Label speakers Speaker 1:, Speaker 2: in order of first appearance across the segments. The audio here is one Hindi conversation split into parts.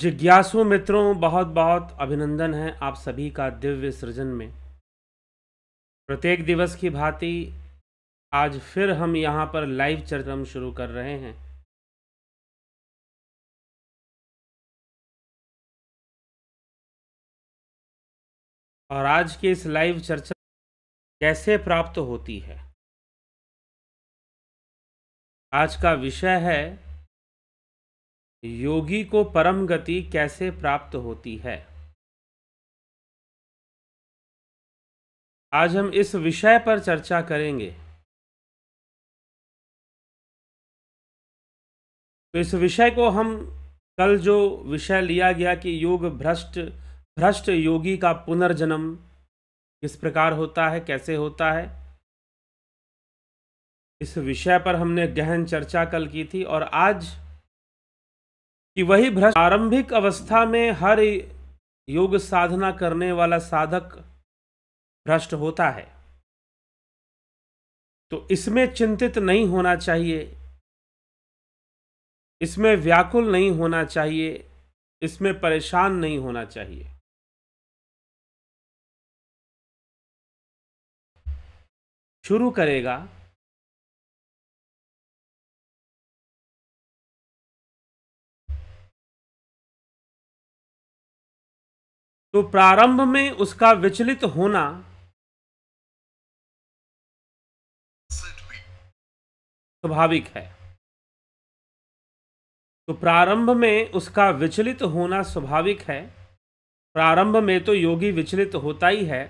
Speaker 1: जिज्ञासु मित्रों बहुत बहुत अभिनंदन है आप सभी का दिव्य सृजन में प्रत्येक दिवस की भांति आज फिर
Speaker 2: हम यहाँ पर लाइव चरम शुरू कर रहे हैं और आज की इस लाइव चर्चा कैसे प्राप्त होती है आज का विषय है योगी को परम गति कैसे प्राप्त होती है आज हम इस विषय पर चर्चा करेंगे तो इस विषय को हम
Speaker 1: कल जो विषय लिया गया कि योग भ्रष्ट भ्रष्ट योगी का पुनर्जन्म किस प्रकार होता है कैसे होता है इस विषय पर हमने गहन चर्चा कल की थी और आज कि वही भ्रष्ट आरंभिक अवस्था में हर योग साधना करने वाला साधक भ्रष्ट होता है तो इसमें चिंतित
Speaker 2: नहीं होना चाहिए इसमें व्याकुल नहीं होना चाहिए इसमें परेशान नहीं होना चाहिए शुरू करेगा तो प्रारंभ में उसका विचलित होना
Speaker 1: स्वाभाविक है तो प्रारंभ में उसका विचलित होना स्वाभाविक है प्रारंभ में तो योगी विचलित होता ही है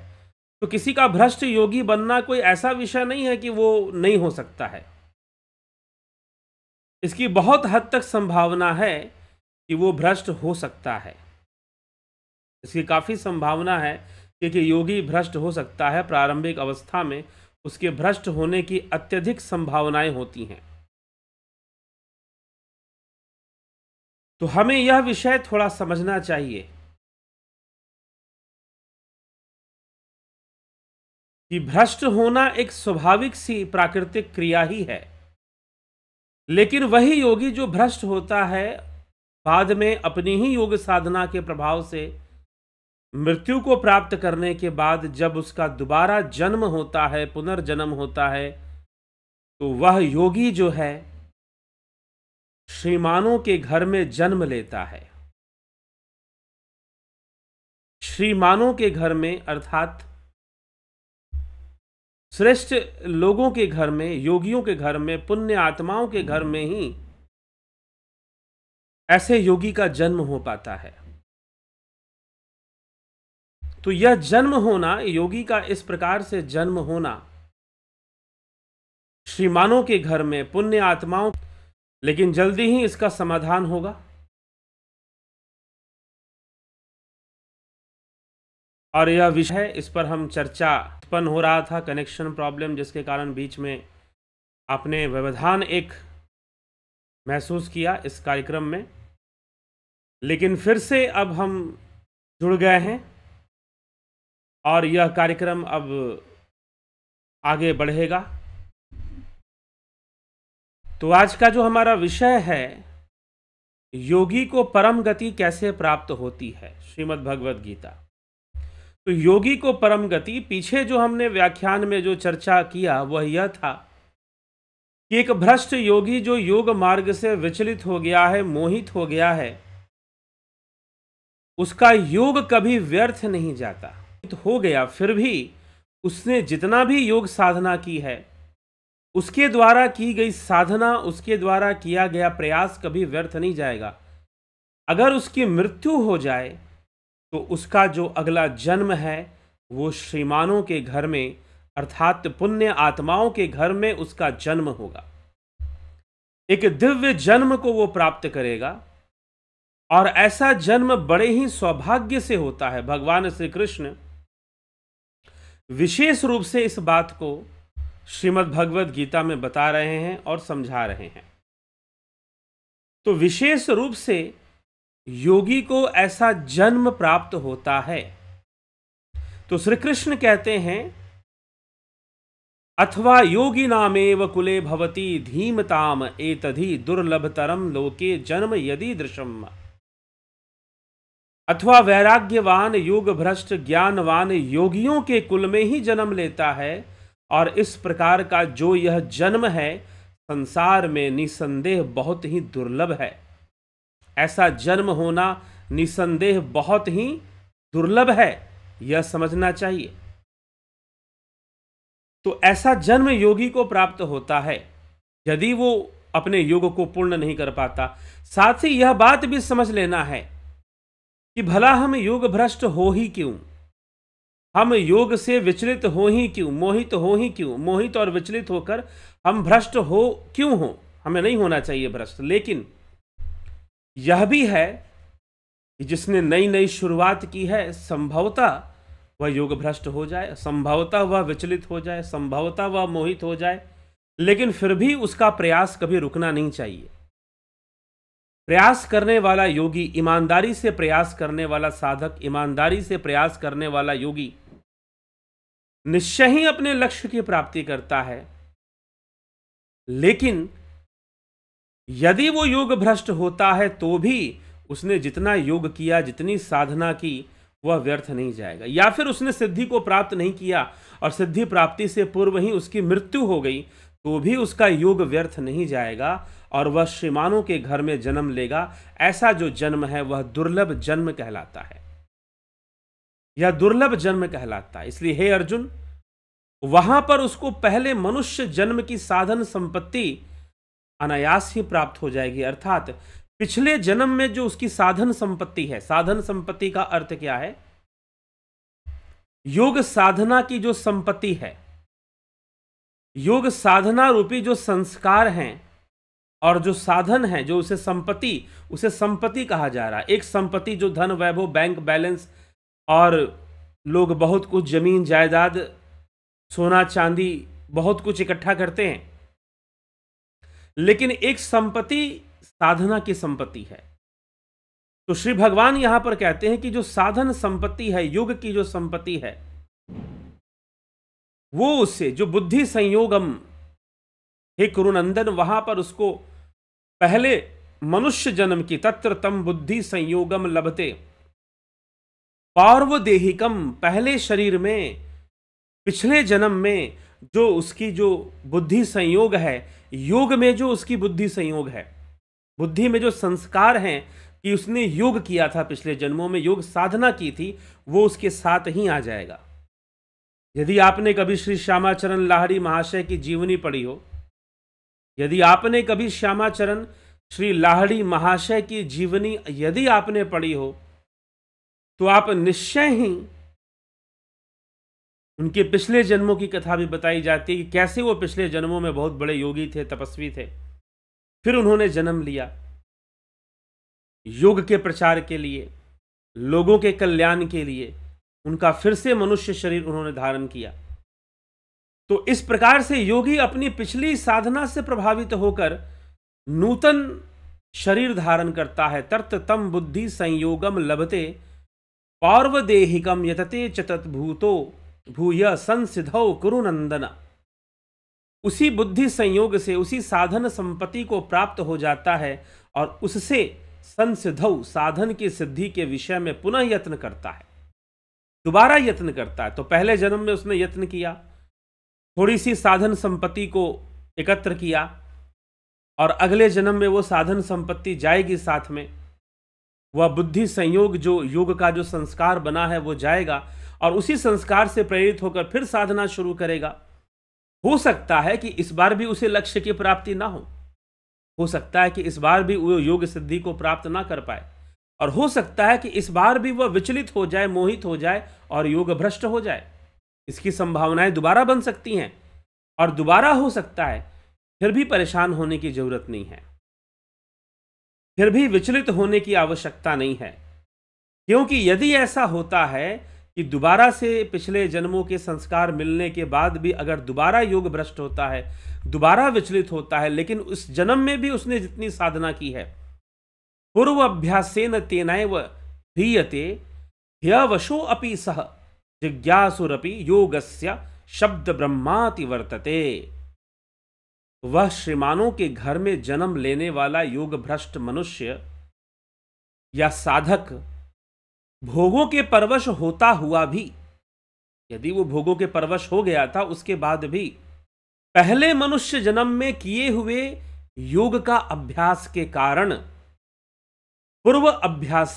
Speaker 1: तो किसी का भ्रष्ट योगी बनना कोई ऐसा विषय नहीं है कि वो नहीं हो सकता है इसकी बहुत हद तक संभावना है कि वो भ्रष्ट हो सकता है इसकी काफ़ी संभावना है क्योंकि योगी भ्रष्ट हो सकता है प्रारंभिक अवस्था में उसके भ्रष्ट होने की अत्यधिक संभावनाएं होती हैं तो हमें
Speaker 2: यह विषय थोड़ा समझना चाहिए
Speaker 1: कि भ्रष्ट होना एक स्वाभाविक सी प्राकृतिक क्रिया ही है लेकिन वही योगी जो भ्रष्ट होता है बाद में अपनी ही योग साधना के प्रभाव से मृत्यु को प्राप्त करने के बाद जब उसका दोबारा जन्म होता है पुनर्जन्म होता है तो वह योगी जो है श्रीमानों के घर में जन्म लेता
Speaker 2: है श्रीमानों के घर में अर्थात
Speaker 1: श्रेष्ठ लोगों के घर में योगियों के घर में पुण्य आत्माओं के घर में ही ऐसे योगी
Speaker 2: का जन्म हो पाता है तो यह जन्म
Speaker 1: होना योगी का इस प्रकार से जन्म होना श्रीमानों के घर में पुण्य आत्माओं लेकिन जल्दी ही इसका समाधान होगा
Speaker 2: और यह विषय
Speaker 1: इस पर हम चर्चा उत्पन्न हो रहा था कनेक्शन प्रॉब्लम जिसके कारण बीच में आपने व्यवधान एक महसूस किया इस कार्यक्रम में लेकिन फिर से अब हम जुड़ गए हैं और यह कार्यक्रम अब आगे बढ़ेगा तो आज का जो हमारा विषय है योगी को परम गति कैसे प्राप्त होती है श्रीमद् भगवद गीता तो योगी को परम गति पीछे जो हमने व्याख्यान में जो चर्चा किया वह यह था कि एक भ्रष्ट योगी जो योग मार्ग से विचलित हो गया है मोहित हो गया है उसका योग कभी व्यर्थ नहीं जाता तो हो गया फिर भी उसने जितना भी योग साधना की है उसके द्वारा की गई साधना उसके द्वारा किया गया प्रयास कभी व्यर्थ नहीं जाएगा अगर उसकी मृत्यु हो जाए तो उसका जो अगला जन्म है वो श्रीमानों के घर में अर्थात पुण्य आत्माओं के घर में उसका जन्म होगा एक दिव्य जन्म को वो प्राप्त करेगा और ऐसा जन्म बड़े ही सौभाग्य से होता है भगवान श्री कृष्ण विशेष रूप से इस बात को श्रीमद् भगवद गीता में बता रहे हैं और समझा रहे हैं तो विशेष रूप से योगी को ऐसा जन्म प्राप्त होता है तो श्री कृष्ण कहते हैं अथवा योगी नामेव कुले भवती धीमताम एतधि दुर्लभतरम लोके जन्म यदि दृशम अथवा वैराग्यवान योग भ्रष्ट ज्ञानवान योगियों के कुल में ही जन्म लेता है और इस प्रकार का जो यह जन्म है संसार में निसंदेह बहुत ही दुर्लभ है ऐसा जन्म होना निसंदेह बहुत ही दुर्लभ है यह समझना चाहिए तो ऐसा जन्म योगी को प्राप्त होता है यदि वो अपने योग को पूर्ण नहीं कर पाता साथ ही यह बात भी समझ लेना है कि भला हम योग भ्रष्ट हो ही क्यों हम योग से विचलित हो ही क्यों मोहित हो ही क्यों मोहित और विचलित होकर हम भ्रष्ट हो क्यों हो हमें नहीं होना चाहिए भ्रष्ट लेकिन यह भी है कि जिसने नई नई शुरुआत की है संभवता वह योग भ्रष्ट हो जाए संभवता वह विचलित हो जाए संभवता वह मोहित हो जाए लेकिन फिर भी उसका प्रयास कभी रुकना नहीं चाहिए प्रयास करने वाला योगी ईमानदारी से प्रयास करने वाला साधक ईमानदारी से प्रयास करने वाला योगी निश्चय ही अपने लक्ष्य की प्राप्ति करता है लेकिन यदि वो योग भ्रष्ट होता है तो भी उसने जितना योग किया जितनी साधना की वह व्यर्थ नहीं जाएगा या फिर उसने सिद्धि को प्राप्त नहीं किया और सिद्धि प्राप्ति से पूर्व ही उसकी मृत्यु हो गई तो भी उसका योग व्यर्थ नहीं जाएगा और वह श्रीमानों के घर में जन्म लेगा ऐसा जो जन्म है वह दुर्लभ जन्म कहलाता है यह दुर्लभ जन्म कहलाता है इसलिए हे अर्जुन वहां पर उसको पहले मनुष्य जन्म की साधन संपत्ति अनायास ही प्राप्त हो जाएगी अर्थात पिछले जन्म में जो उसकी साधन संपत्ति है साधन संपत्ति का अर्थ क्या है योग साधना की जो संपत्ति है योग साधना रूपी जो संस्कार हैं और जो साधन है जो उसे संपत्ति उसे संपत्ति कहा जा रहा है एक संपत्ति जो धन वैभव बैंक बैलेंस और लोग बहुत कुछ जमीन जायदाद सोना चांदी बहुत कुछ इकट्ठा करते हैं लेकिन एक संपत्ति साधना की संपत्ति है तो श्री भगवान यहां पर कहते हैं कि जो साधन संपत्ति है युग की जो संपत्ति है वो उससे जो बुद्धि संयोगम हे कुरुनंदन वहां पर उसको पहले मनुष्य जन्म की तत्र तम बुद्धि संयोगम लभते पार्वदेहिकम पहले शरीर में पिछले जन्म में जो उसकी जो बुद्धि संयोग है योग में जो उसकी बुद्धि संयोग है बुद्धि में जो संस्कार हैं कि उसने योग किया था पिछले जन्मों में योग साधना की थी वो उसके साथ ही आ जाएगा यदि आपने कभी श्री श्यामाचरण लाहरी महाशय की जीवनी पढ़ी हो यदि आपने कभी श्यामाचरण श्री लाहड़ी महाशय की जीवनी यदि आपने पढ़ी हो तो आप निश्चय ही उनके पिछले जन्मों की कथा भी बताई जाती है कि कैसे वो पिछले जन्मों में बहुत बड़े योगी थे तपस्वी थे फिर उन्होंने जन्म लिया योग के प्रचार के लिए लोगों के कल्याण के लिए उनका फिर से मनुष्य शरीर उन्होंने धारण किया तो इस प्रकार से योगी अपनी पिछली साधना से प्रभावित होकर नूतन शरीर धारण करता है तर्त तम बुद्धि संयोगम लभते पार्वदेहिकम यतते चतत भूतो भूय संसिधौ कुरुनंदना उसी बुद्धि संयोग से उसी साधन संपत्ति को प्राप्त हो जाता है और उससे संसिधौ साधन की सिद्धि के विषय में पुनः यत्न करता है दोबारा यत्न करता है तो पहले जन्म में उसने यत्न किया थोड़ी सी साधन संपत्ति को एकत्र किया और अगले जन्म में वो साधन संपत्ति जाएगी साथ में वह बुद्धि संयोग जो योग का जो संस्कार बना है वो जाएगा और उसी संस्कार से प्रेरित होकर फिर साधना शुरू करेगा हो सकता है कि इस बार भी उसे लक्ष्य की प्राप्ति ना हो हो सकता है कि इस बार भी वो योग सिद्धि को प्राप्त ना कर पाए और हो सकता है कि इस बार भी वह विचलित हो जाए मोहित हो जाए और योग भ्रष्ट हो जाए इसकी संभावनाएं दोबारा बन सकती हैं और दोबारा हो सकता है फिर भी परेशान होने की जरूरत नहीं है फिर भी विचलित होने की आवश्यकता नहीं है क्योंकि यदि ऐसा होता है कि दोबारा से पिछले जन्मों के संस्कार मिलने के बाद भी अगर दोबारा योग भ्रष्ट होता है दोबारा विचलित होता है लेकिन उस जन्म में भी उसने जितनी साधना की है पूर्वाभ्यास तेनैव ह्रियते ह्यवशो सह सः योग से शब्द ब्रह्माति वर्तते वह श्रीमानों के घर में जन्म लेने वाला योग भ्रष्ट मनुष्य या साधक भोगों के परवश होता हुआ भी यदि वो भोगों के परवश हो गया था उसके बाद भी पहले मनुष्य जन्म में किए हुए योग का अभ्यास के कारण पूर्व अभ्यास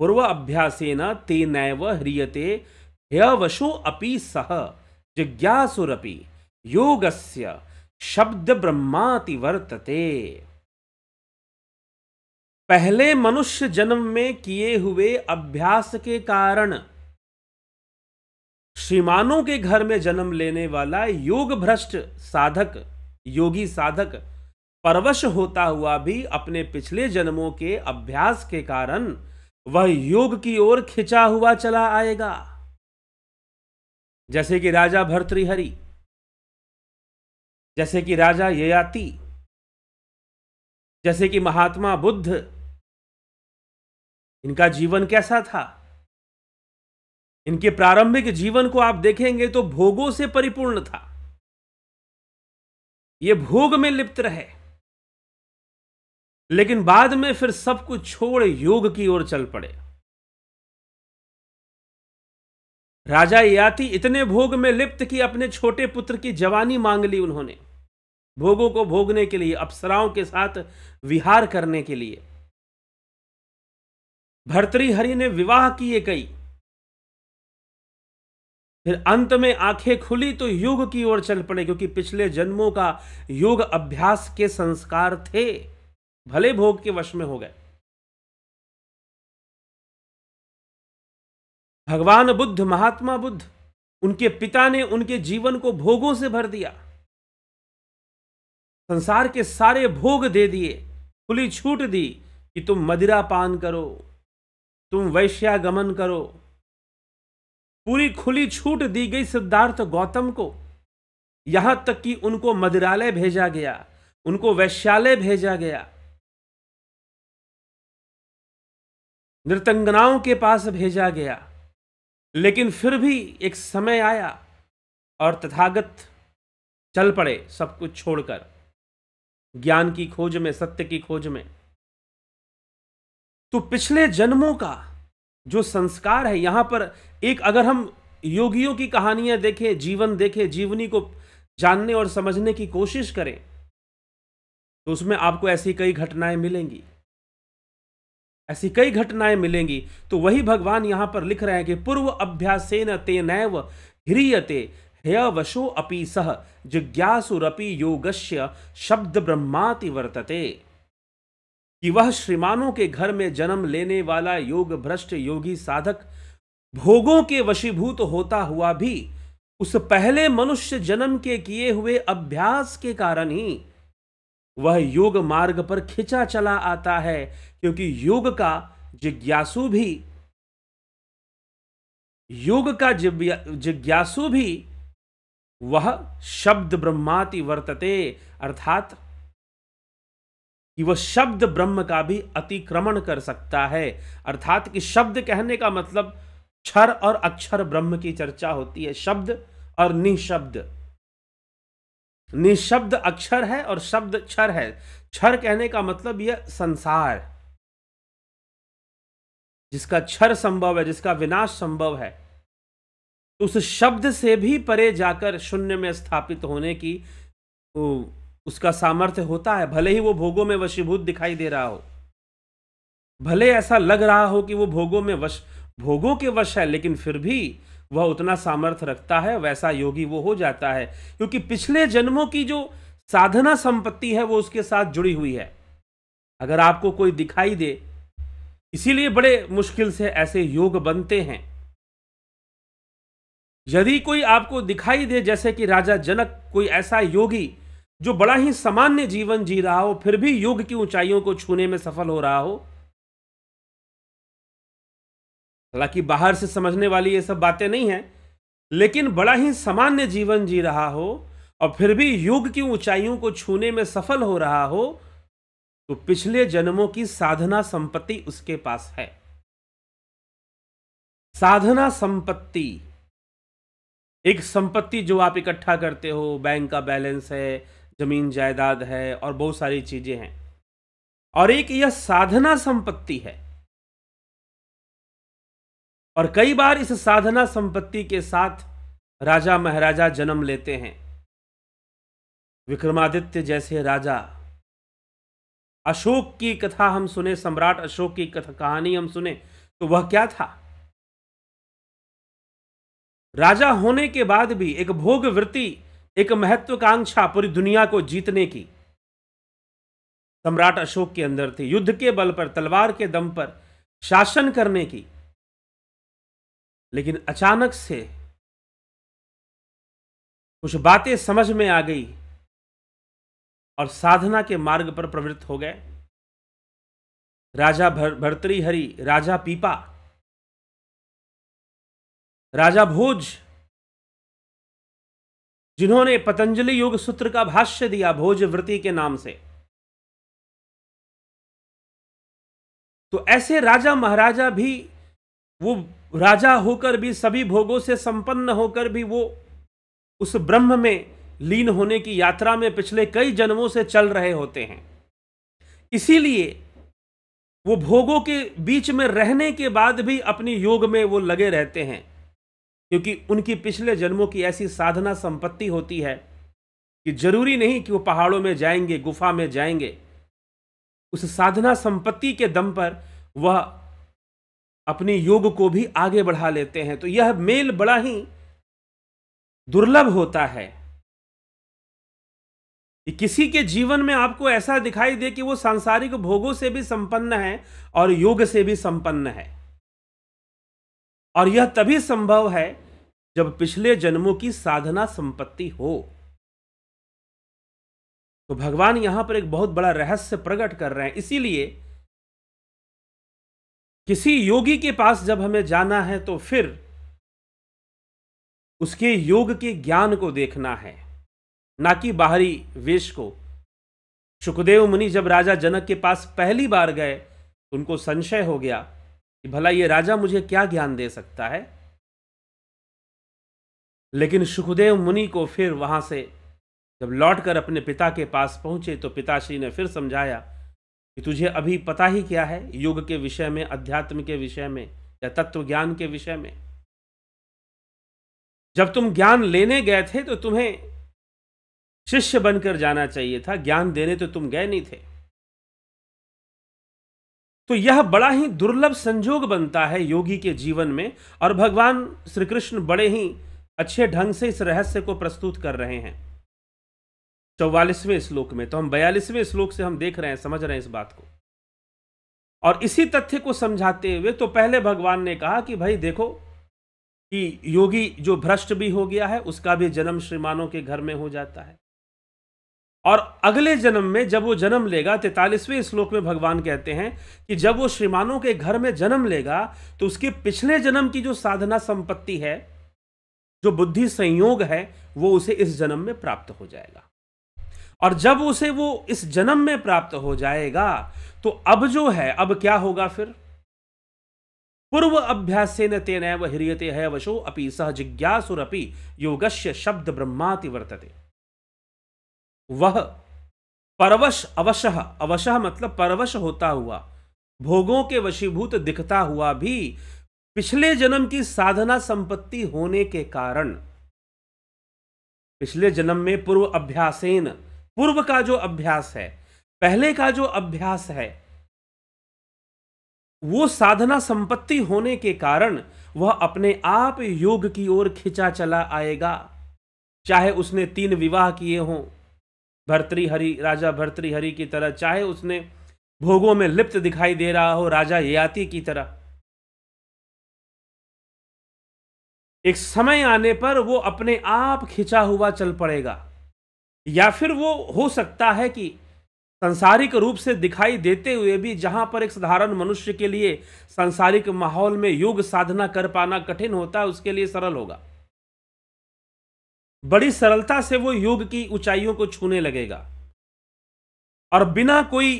Speaker 1: पूर्व ते नैव ह्रियते ह्यवशो अपि सह जिज्ञासुरपि योगस्य शब्द ब्रह्माति वर्तते पहले मनुष्य जन्म में किए हुए अभ्यास के कारण श्रीमानों के घर में जन्म लेने वाला योग भ्रष्ट साधक योगी साधक परवश होता हुआ भी अपने पिछले जन्मों के अभ्यास के कारण वह योग की ओर खिंचा हुआ चला आएगा जैसे कि राजा भर्तृहरि जैसे कि राजा
Speaker 2: ययाति जैसे कि महात्मा बुद्ध इनका जीवन कैसा था इनके प्रारंभिक जीवन
Speaker 1: को आप देखेंगे तो भोगों से परिपूर्ण था ये भोग में लिप्त रहे लेकिन बाद में फिर सब कुछ छोड़ योग की ओर चल पड़े राजा याति इतने भोग में लिप्त कि अपने छोटे पुत्र की जवानी मांग ली उन्होंने भोगों को भोगने के लिए अप्सराओं के साथ विहार करने के लिए भर्तृहरि ने विवाह किए कई फिर अंत में आंखें खुली तो योग की ओर चल पड़े क्योंकि पिछले जन्मों का योग अभ्यास के संस्कार थे भले भोग के वश में हो गए
Speaker 2: भगवान बुद्ध महात्मा बुद्ध
Speaker 1: उनके पिता ने उनके जीवन को भोगों से भर दिया संसार के सारे भोग दे दिए खुली छूट दी कि तुम मदिरा पान करो तुम वैश्यागमन करो पूरी खुली छूट दी गई सिद्धार्थ गौतम को यहां तक कि उनको मदिरालय भेजा गया उनको वैश्यालय भेजा गया नृतंगनाओं के पास भेजा गया लेकिन फिर भी एक समय आया और तथागत चल पड़े सब कुछ छोड़कर ज्ञान की खोज में सत्य की खोज में तो पिछले जन्मों का जो संस्कार है यहां पर एक अगर हम योगियों की कहानियां देखें जीवन देखें जीवनी को जानने और समझने की कोशिश करें तो उसमें आपको ऐसी कई घटनाएं मिलेंगी ऐसी कई घटनाएं मिलेंगी तो वही भगवान यहाँ पर लिख रहे हैं कि पूर्व ते नैव हिरीयते हय वशो अपि सह जिज्ञासुरपि योगस्य शब्द ब्रह्माति वर्तते कि वह श्रीमानों के घर में जन्म लेने वाला योग भ्रष्ट योगी साधक भोगों के वशीभूत होता हुआ भी उस पहले मनुष्य जन्म के किए हुए अभ्यास के कारण ही वह योग मार्ग पर खिंचा चला आता है क्योंकि योग का जिज्ञासु भी योग का जिज्ञासु भी वह शब्द ब्रह्माति वर्तते अर्थात कि वह शब्द ब्रह्म का भी अतिक्रमण कर सकता है अर्थात कि शब्द कहने का मतलब क्षर और अक्षर ब्रह्म की चर्चा होती है शब्द और निःशब्द निशब्द अक्षर है और शब्द क्षर है क्षर कहने का मतलब यह संसार जिसका क्षर संभव है जिसका विनाश संभव है उस शब्द से भी परे जाकर शून्य में स्थापित होने की उसका सामर्थ्य होता है भले ही वो भोगों में वशीभूत दिखाई दे रहा हो भले ऐसा लग रहा हो कि वो भोगों में वश भोगों के वश है लेकिन फिर भी वह उतना सामर्थ्य रखता है वैसा योगी वो हो जाता है क्योंकि पिछले जन्मों की जो साधना संपत्ति है वो उसके साथ जुड़ी हुई है अगर आपको कोई दिखाई दे इसीलिए बड़े मुश्किल से ऐसे योग बनते हैं यदि कोई आपको दिखाई दे जैसे कि राजा जनक कोई ऐसा योगी जो बड़ा ही सामान्य जीवन जी रहा हो फिर भी योग की ऊंचाइयों को छूने में सफल हो रहा हो हालांकि बाहर से समझने वाली ये सब बातें नहीं हैं लेकिन बड़ा ही सामान्य जीवन जी रहा हो और फिर भी युग की ऊंचाइयों को छूने में सफल हो रहा हो तो पिछले जन्मों की साधना संपत्ति उसके पास है साधना संपत्ति एक संपत्ति जो आप इकट्ठा करते हो बैंक का बैलेंस है जमीन जायदाद है और बहुत सारी चीजें हैं और एक यह साधना संपत्ति है और कई बार इस साधना संपत्ति के साथ राजा महाराजा जन्म लेते हैं विक्रमादित्य जैसे राजा अशोक की कथा हम सुने सम्राट अशोक की कथा कहानी हम सुने तो वह क्या था राजा होने के बाद भी एक भोग वृत्ति एक महत्वाकांक्षा पूरी दुनिया को जीतने की सम्राट अशोक के अंदर थी युद्ध के बल पर तलवार के दम पर शासन करने की लेकिन अचानक से
Speaker 2: कुछ बातें समझ में आ गई और साधना के मार्ग पर प्रवृत्त हो गए राजा भर, हरि राजा पीपा राजा भोज जिन्होंने पतंजलि योग सूत्र का भाष्य दिया भोज वृत्ति के नाम से तो ऐसे
Speaker 1: राजा महाराजा भी वो राजा होकर भी सभी भोगों से संपन्न होकर भी वो उस ब्रह्म में लीन होने की यात्रा में पिछले कई जन्मों से चल रहे होते हैं इसीलिए वो भोगों के बीच में रहने के बाद भी अपनी योग में वो लगे रहते हैं क्योंकि उनकी पिछले जन्मों की ऐसी साधना संपत्ति होती है कि जरूरी नहीं कि वो पहाड़ों में जाएंगे गुफा में जाएंगे उस साधना संपत्ति के दम पर वह अपने योग को भी आगे बढ़ा लेते हैं तो यह मेल बड़ा ही दुर्लभ होता है कि किसी के जीवन में आपको ऐसा दिखाई दे कि वो सांसारिक भोगों से भी संपन्न है और योग से भी संपन्न है और यह तभी संभव है जब पिछले जन्मों की साधना संपत्ति हो तो भगवान यहां पर एक बहुत बड़ा रहस्य प्रकट कर रहे हैं इसीलिए किसी योगी के पास जब हमें जाना है तो फिर उसके योग के ज्ञान को देखना है ना कि बाहरी वेश को सुखदेव मुनि जब राजा जनक के पास पहली बार गए उनको संशय हो गया कि भला ये राजा मुझे क्या ज्ञान दे सकता है लेकिन सुखदेव मुनि को फिर वहां से जब लौटकर अपने पिता के पास पहुंचे तो पिताश्री ने फिर समझाया कि तुझे अभी पता ही क्या है योग के विषय में अध्यात्म के विषय में या तत्व ज्ञान के विषय में जब तुम ज्ञान लेने गए थे तो तुम्हें शिष्य बनकर जाना चाहिए था ज्ञान देने तो तुम गए नहीं थे तो यह बड़ा ही दुर्लभ संजोग बनता है योगी के जीवन में और भगवान श्री कृष्ण बड़े ही अच्छे ढंग से इस रहस्य को प्रस्तुत कर रहे हैं चौवालीसवें श्लोक में तो हम बयालीसवें श्लोक से हम देख रहे हैं समझ रहे हैं इस बात को और इसी तथ्य को समझाते हुए तो पहले भगवान ने कहा कि भाई देखो कि योगी जो भ्रष्ट भी हो गया है उसका भी जन्म श्रीमानों के घर में हो जाता है और अगले जन्म में जब वो जन्म लेगा तैतालीसवें श्लोक में भगवान कहते हैं कि जब वो श्रीमानों के घर में जन्म लेगा तो उसके पिछले जन्म की जो साधना संपत्ति है जो बुद्धि संयोग है वो उसे इस जन्म में प्राप्त हो जाएगा और जब उसे वो इस जन्म में प्राप्त हो जाएगा तो अब जो है अब क्या होगा फिर पूर्व अभ्यास न तेन हिरियते है वशो अपि सह जिज्ञासुरपि योगश्य शब्द ब्रह्माति वर्तते वह परवश अवश अवश मतलब परवश होता हुआ भोगों के वशीभूत दिखता हुआ भी पिछले जन्म की साधना संपत्ति होने के कारण पिछले जन्म में पूर्व अभ्यासेन पूर्व का जो अभ्यास है पहले का जो अभ्यास है वो साधना संपत्ति होने के कारण वह अपने आप योग की ओर खिंचा चला आएगा चाहे उसने तीन विवाह किए हों भर्तृहरि राजा भर्तृहरि की तरह चाहे उसने भोगों में लिप्त दिखाई दे रहा हो राजा याति की तरह एक समय आने पर वो अपने आप खिंचा हुआ चल पड़ेगा या फिर वो हो सकता है कि संसारिक रूप से दिखाई देते हुए भी जहाँ पर एक साधारण मनुष्य के लिए सांसारिक माहौल में योग साधना कर पाना कठिन होता है उसके लिए सरल होगा बड़ी सरलता से वो योग की ऊंचाइयों को छूने लगेगा और बिना कोई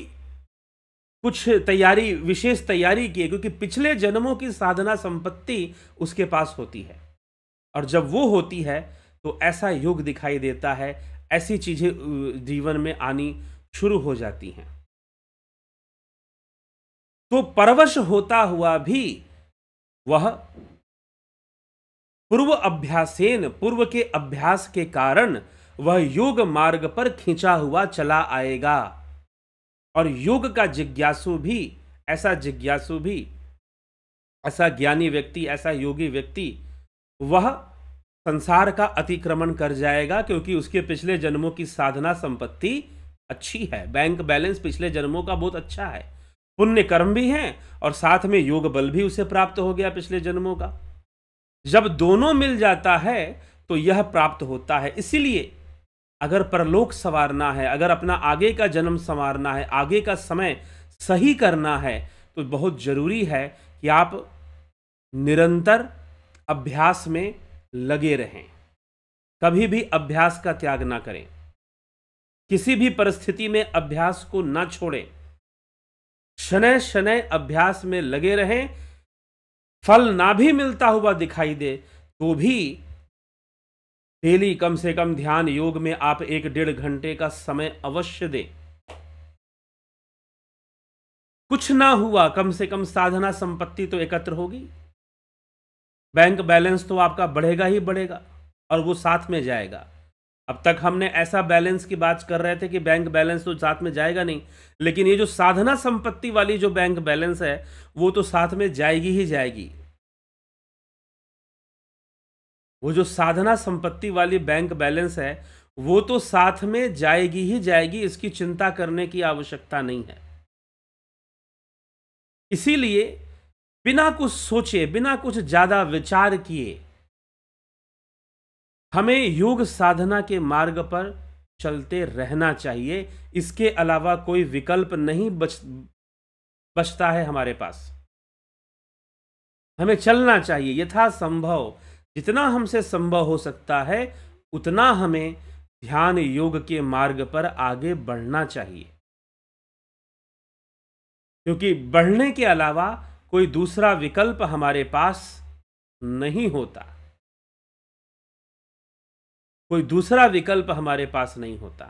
Speaker 1: कुछ तैयारी विशेष तैयारी किए क्योंकि पिछले जन्मों की साधना संपत्ति उसके पास होती है और जब वो होती है तो ऐसा योग दिखाई देता है ऐसी चीज़ें जीवन में आनी शुरू हो जाती हैं तो परवश होता हुआ भी वह पूर्व अभ्यासेन पूर्व के अभ्यास के कारण वह योग मार्ग पर खींचा हुआ चला आएगा और योग का जिज्ञासु भी ऐसा जिज्ञासु भी ऐसा ज्ञानी व्यक्ति ऐसा योगी व्यक्ति वह संसार का अतिक्रमण कर जाएगा क्योंकि उसके पिछले जन्मों की साधना संपत्ति अच्छी है बैंक बैलेंस पिछले जन्मों का बहुत अच्छा है पुण्य कर्म भी हैं और साथ में योग बल भी उसे प्राप्त हो गया पिछले जन्मों का जब दोनों मिल जाता है तो यह प्राप्त होता है इसीलिए अगर परलोक संवारना है अगर अपना आगे का जन्म संवारना है आगे का समय सही करना है तो बहुत ज़रूरी है कि आप निरंतर अभ्यास में लगे रहें कभी भी अभ्यास का त्याग ना करें किसी भी परिस्थिति में अभ्यास को ना छोड़ें शनै शनै अभ्यास में लगे रहें फल ना भी मिलता हुआ दिखाई दे तो भी डेली कम से कम ध्यान योग में आप एक डेढ़ घंटे का समय अवश्य दें कुछ ना हुआ कम से कम साधना संपत्ति तो एकत्र होगी बैंक बैलेंस तो आपका बढ़ेगा ही बढ़ेगा और वो साथ में जाएगा अब तक हमने ऐसा बैलेंस की बात कर रहे थे कि बैंक बैलेंस तो साथ में जाएगा नहीं लेकिन ये जो साधना संपत्ति वाली जो बैंक बैलेंस है वो तो साथ में जाएगी ही जाएगी वो जो साधना संपत्ति वाली बैंक बैलेंस है वो तो साथ में जाएगी ही जाएगी इसकी चिंता करने की आवश्यकता नहीं है इसीलिए बिना कुछ सोचे बिना कुछ ज्यादा विचार किए हमें योग साधना के मार्ग पर चलते रहना चाहिए इसके अलावा कोई विकल्प नहीं बच बचता है हमारे पास हमें चलना चाहिए यथा संभव जितना हमसे संभव हो सकता है उतना हमें ध्यान योग के मार्ग पर आगे बढ़ना चाहिए क्योंकि बढ़ने के अलावा कोई दूसरा विकल्प हमारे पास नहीं होता कोई दूसरा विकल्प हमारे पास नहीं होता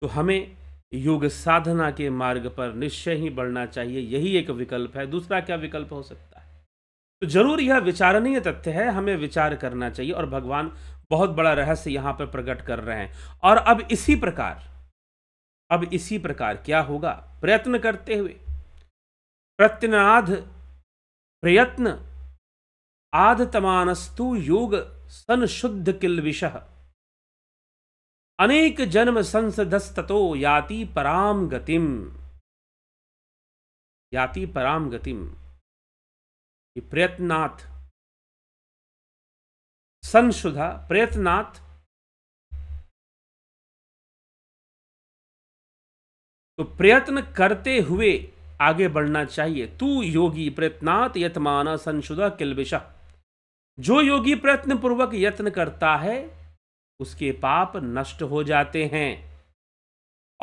Speaker 1: तो हमें योग साधना के मार्ग पर निश्चय ही बढ़ना चाहिए यही एक विकल्प है दूसरा क्या विकल्प हो सकता है तो जरूर यह विचारणीय तथ्य है हमें विचार करना चाहिए और भगवान बहुत बड़ा रहस्य यहां पर प्रकट कर रहे हैं और अब इसी प्रकार अब इसी प्रकार क्या होगा प्रयत्न करते हुए प्रत्यनाध प्रयत्न आदतमानस्तु योग सन शुद्ध विषह अनेक जन्म संसदस्ततो याति पराम गतिम याति पराम गतिम
Speaker 2: प्रयत्नाथ संशुधा प्रयत्नाथ
Speaker 1: तो प्रयत्न करते हुए आगे बढ़ना चाहिए तू योगी प्रयत्नात यत्मान संशुदा किलबिशा जो योगी प्रयत्न पूर्वक यत्न करता है उसके पाप नष्ट हो जाते हैं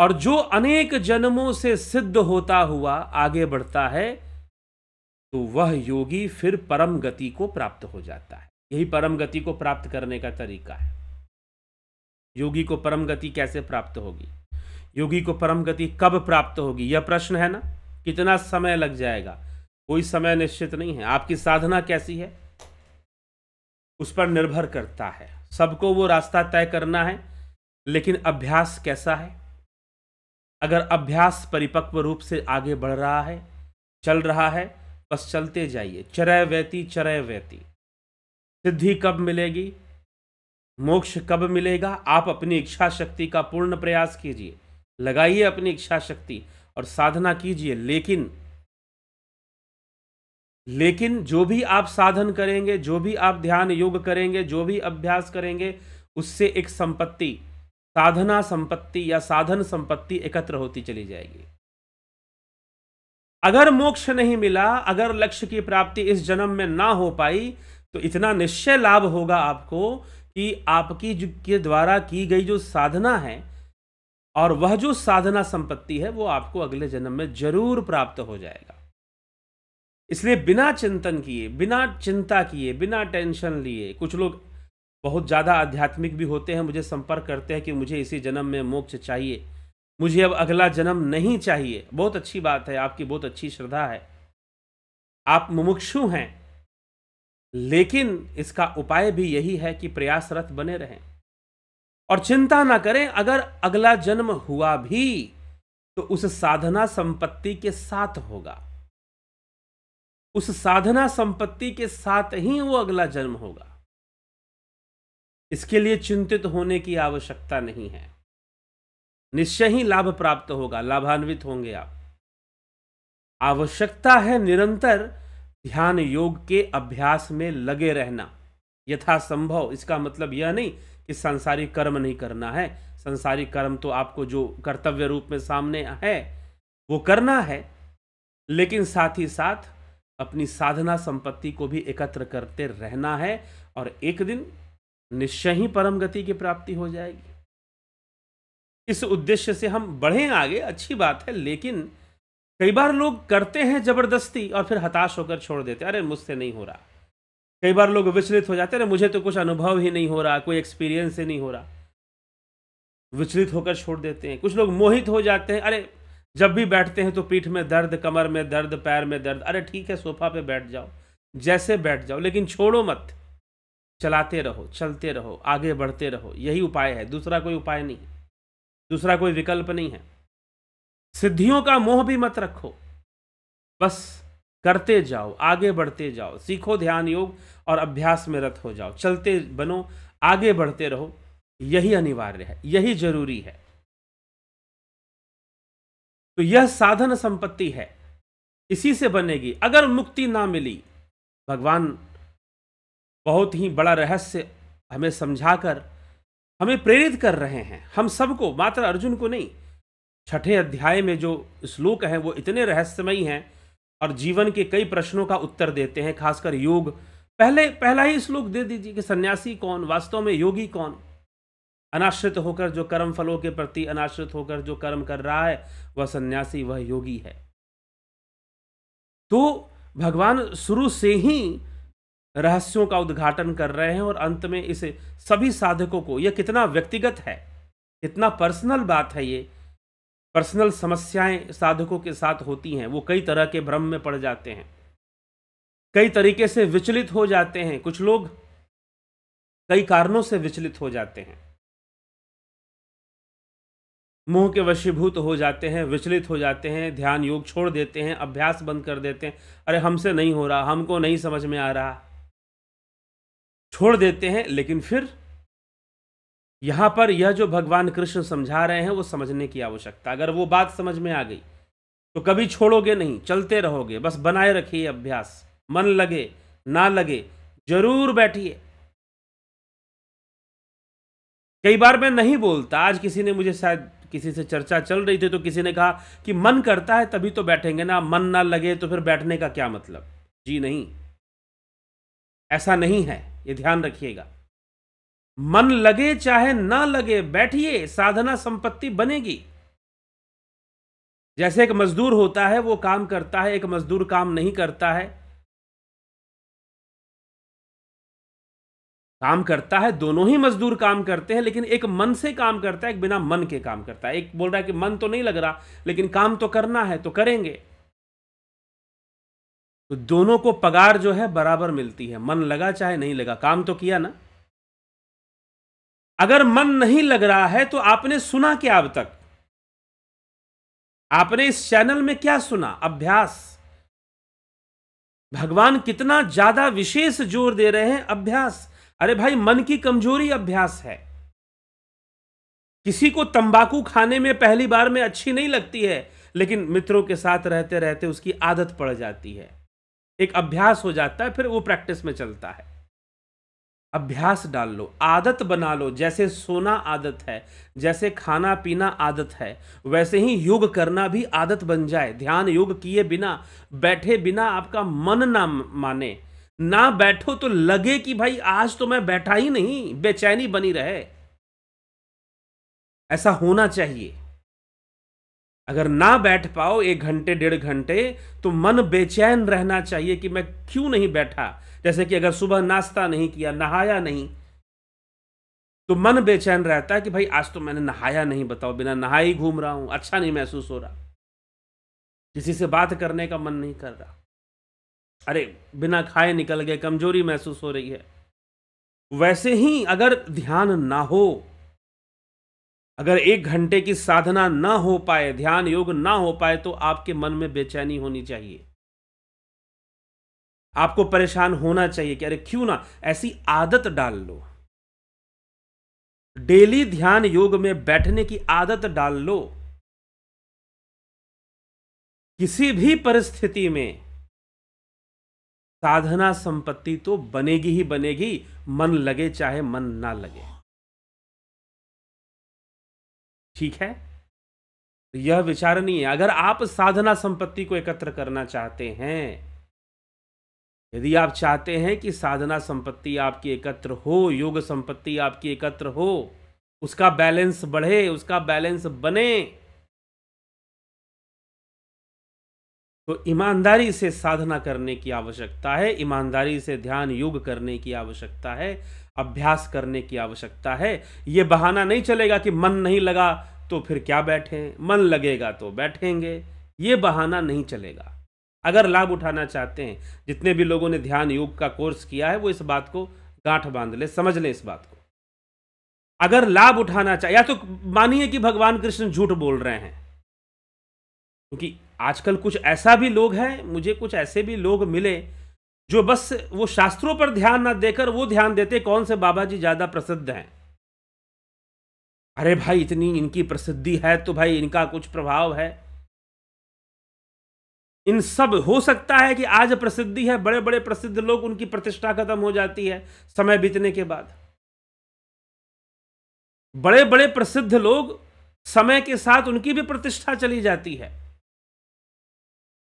Speaker 1: और जो अनेक जन्मों से सिद्ध होता हुआ आगे बढ़ता है तो वह योगी फिर परम गति को प्राप्त हो जाता है यही परम गति को प्राप्त करने का तरीका है योगी को परम गति कैसे प्राप्त होगी योगी को परम गति कब प्राप्त होगी यह प्रश्न है ना कितना समय लग जाएगा कोई समय निश्चित नहीं है आपकी साधना कैसी है उस पर निर्भर करता है सबको वो रास्ता तय करना है लेकिन अभ्यास कैसा है अगर अभ्यास परिपक्व रूप से आगे बढ़ रहा है चल रहा है बस चलते जाइए चरय व्यती चरय व्यती सिद्धि कब मिलेगी मोक्ष कब मिलेगा आप अपनी इच्छा शक्ति का पूर्ण प्रयास कीजिए लगाइए अपनी इच्छा शक्ति और साधना कीजिए लेकिन लेकिन जो भी आप साधन करेंगे जो भी आप ध्यान योग करेंगे जो भी अभ्यास करेंगे उससे एक संपत्ति साधना संपत्ति या साधन संपत्ति एकत्र होती चली जाएगी अगर मोक्ष नहीं मिला अगर लक्ष्य की प्राप्ति इस जन्म में ना हो पाई तो इतना निश्चय लाभ होगा आपको कि आपकी के द्वारा की गई जो साधना है और वह जो साधना संपत्ति है वो आपको अगले जन्म में जरूर प्राप्त हो जाएगा इसलिए बिना चिंतन किए बिना चिंता किए बिना टेंशन लिए कुछ लोग बहुत ज़्यादा आध्यात्मिक भी होते हैं मुझे संपर्क करते हैं कि मुझे इसी जन्म में मोक्ष चाहिए मुझे अब अगला जन्म नहीं चाहिए बहुत अच्छी बात है आपकी बहुत अच्छी श्रद्धा है आप मुमुक्षु हैं लेकिन इसका उपाय भी यही है कि प्रयासरत बने रहें और चिंता ना करें अगर अगला जन्म हुआ भी तो उस साधना संपत्ति के साथ होगा उस साधना संपत्ति के साथ ही वो अगला जन्म होगा इसके लिए चिंतित होने की आवश्यकता नहीं है निश्चय ही लाभ प्राप्त होगा लाभान्वित होंगे आप आवश्यकता है निरंतर ध्यान योग के अभ्यास में लगे रहना यथासंभव इसका मतलब यह नहीं कि संसारी कर्म नहीं करना है संसारी कर्म तो आपको जो कर्तव्य रूप में सामने है वो करना है लेकिन साथ ही साथ अपनी साधना संपत्ति को भी एकत्र करते रहना है और एक दिन निश्चय ही परम गति की प्राप्ति हो जाएगी इस उद्देश्य से हम बढ़ें आगे अच्छी बात है लेकिन कई बार लोग करते हैं जबरदस्ती और फिर हताश होकर छोड़ देते अरे मुझसे नहीं हो रहा कई बार लोग विचलित हो जाते हैं मुझे तो कुछ अनुभव ही नहीं हो रहा कोई एक्सपीरियंस ही नहीं हो रहा विचलित होकर छोड़ देते हैं कुछ लोग मोहित हो जाते हैं अरे जब भी बैठते हैं तो पीठ में दर्द कमर में दर्द पैर में दर्द अरे ठीक है सोफा पे बैठ जाओ जैसे बैठ जाओ लेकिन छोड़ो मत चलाते रहो चलते रहो आगे बढ़ते रहो यही उपाय है दूसरा कोई उपाय नहीं दूसरा कोई विकल्प नहीं है सिद्धियों का मोह भी मत रखो बस करते जाओ आगे बढ़ते जाओ सीखो ध्यान योग और अभ्यास में रत हो जाओ चलते बनो आगे बढ़ते रहो यही अनिवार्य है यही जरूरी है तो यह साधन संपत्ति है इसी से बनेगी अगर मुक्ति ना मिली भगवान बहुत ही बड़ा रहस्य हमें समझाकर हमें प्रेरित कर रहे हैं हम सबको मात्र अर्जुन को नहीं छठे अध्याय में जो श्लोक हैं वो इतने रहस्यमयी हैं और जीवन के कई प्रश्नों का उत्तर देते हैं खासकर योग पहले पहला ही श्लोक दे दीजिए कि सन्यासी कौन वास्तव में योगी कौन अनाश्रित होकर जो कर्म फलों के प्रति अनाश्रित होकर जो कर्म कर रहा है वह सन्यासी वह योगी है तो भगवान शुरू से ही रहस्यों का उद्घाटन कर रहे हैं और अंत में इस सभी साधकों को यह कितना व्यक्तिगत है कितना पर्सनल बात है ये पर्सनल समस्याएं साधकों के साथ होती हैं वो कई तरह के भ्रम में पड़ जाते हैं कई तरीके से विचलित हो जाते हैं कुछ लोग कई कारणों से विचलित हो जाते हैं मुंह के वशीभूत हो जाते हैं विचलित हो जाते हैं ध्यान योग छोड़ देते हैं अभ्यास बंद कर देते हैं अरे हमसे नहीं हो रहा हमको नहीं समझ में आ रहा छोड़ देते हैं लेकिन फिर यहां पर यह जो भगवान कृष्ण समझा रहे हैं वो समझने की आवश्यकता अगर वो बात समझ में आ गई तो कभी छोड़ोगे नहीं चलते रहोगे बस बनाए रखिए अभ्यास मन लगे ना लगे जरूर बैठिए कई बार मैं नहीं बोलता आज किसी ने मुझे शायद किसी से चर्चा चल रही थी तो किसी ने कहा कि मन करता है तभी तो बैठेंगे ना मन ना लगे तो फिर बैठने का क्या मतलब जी नहीं ऐसा नहीं है ये ध्यान रखिएगा मन लगे चाहे ना लगे बैठिए साधना संपत्ति बनेगी जैसे एक मजदूर होता है वो काम करता है एक मजदूर काम नहीं करता है काम करता है दोनों ही मजदूर काम करते हैं लेकिन एक मन से काम करता है एक बिना मन के काम करता है एक बोल रहा है कि मन तो नहीं लग रहा लेकिन काम तो करना है तो करेंगे तो दोनों को पगार जो है बराबर मिलती है मन लगा चाहे नहीं लगा काम तो किया ना अगर मन नहीं लग रहा है तो आपने सुना क्या अब तक आपने इस चैनल में क्या सुना अभ्यास भगवान कितना ज्यादा विशेष जोर दे रहे हैं अभ्यास अरे भाई मन की कमजोरी अभ्यास है किसी को तंबाकू खाने में पहली बार में अच्छी नहीं लगती है लेकिन मित्रों के साथ रहते रहते उसकी आदत पड़ जाती है एक अभ्यास हो जाता है फिर वो प्रैक्टिस में चलता है अभ्यास डाल लो आदत बना लो जैसे सोना आदत है जैसे खाना पीना आदत है वैसे ही योग करना भी आदत बन जाए ध्यान योग किए बिना बैठे बिना आपका मन ना माने ना बैठो तो लगे कि भाई आज तो मैं बैठा ही नहीं बेचैनी बनी रहे ऐसा होना चाहिए अगर ना बैठ पाओ एक घंटे डेढ़ घंटे तो मन बेचैन रहना चाहिए कि मैं क्यों नहीं बैठा जैसे कि अगर सुबह नाश्ता नहीं किया नहाया नहीं तो मन बेचैन रहता है कि भाई आज तो मैंने नहाया नहीं बताओ बिना नहाई घूम रहा हूं अच्छा नहीं महसूस हो रहा किसी से बात करने का मन नहीं कर रहा अरे बिना खाए निकल गए कमजोरी महसूस हो रही है वैसे ही अगर ध्यान ना हो अगर एक घंटे की साधना ना हो पाए ध्यान योग ना हो पाए तो आपके मन में बेचैनी होनी चाहिए आपको परेशान होना चाहिए कि अरे क्यों ना ऐसी आदत डाल लो डेली ध्यान योग में बैठने की आदत डाल लो किसी भी परिस्थिति में साधना संपत्ति तो बनेगी ही बनेगी मन लगे चाहे मन ना लगे
Speaker 2: ठीक है तो यह
Speaker 1: विचारणीय अगर आप साधना संपत्ति को एकत्र करना चाहते हैं यदि आप चाहते हैं कि साधना संपत्ति आपकी एकत्र हो योग संपत्ति आपकी एकत्र हो उसका बैलेंस बढ़े उसका बैलेंस बने तो ईमानदारी से साधना करने की आवश्यकता है ईमानदारी से ध्यान योग करने की आवश्यकता है अभ्यास करने की आवश्यकता है ये बहाना नहीं चलेगा कि मन नहीं लगा तो फिर क्या बैठें मन लगेगा तो बैठेंगे ये बहाना नहीं चलेगा अगर लाभ उठाना चाहते हैं जितने भी लोगों ने ध्यान योग का कोर्स किया है वो इस बात को गांठ बांध ले समझ लें इस बात को अगर लाभ उठाना चाहे या तो मानिए कि भगवान कृष्ण झूठ बोल रहे हैं क्योंकि आजकल कुछ ऐसा भी लोग हैं मुझे कुछ ऐसे भी लोग मिले जो बस वो शास्त्रों पर ध्यान ना देकर वो ध्यान देते कौन से बाबा जी ज़्यादा प्रसिद्ध हैं अरे भाई इतनी इनकी प्रसिद्धि है तो भाई इनका कुछ प्रभाव है इन सब हो सकता है कि आज प्रसिद्धि है बड़े बड़े प्रसिद्ध लोग उनकी प्रतिष्ठा खत्म हो जाती है समय बीतने के बाद बड़े बड़े प्रसिद्ध लोग समय के साथ उनकी भी प्रतिष्ठा चली जाती है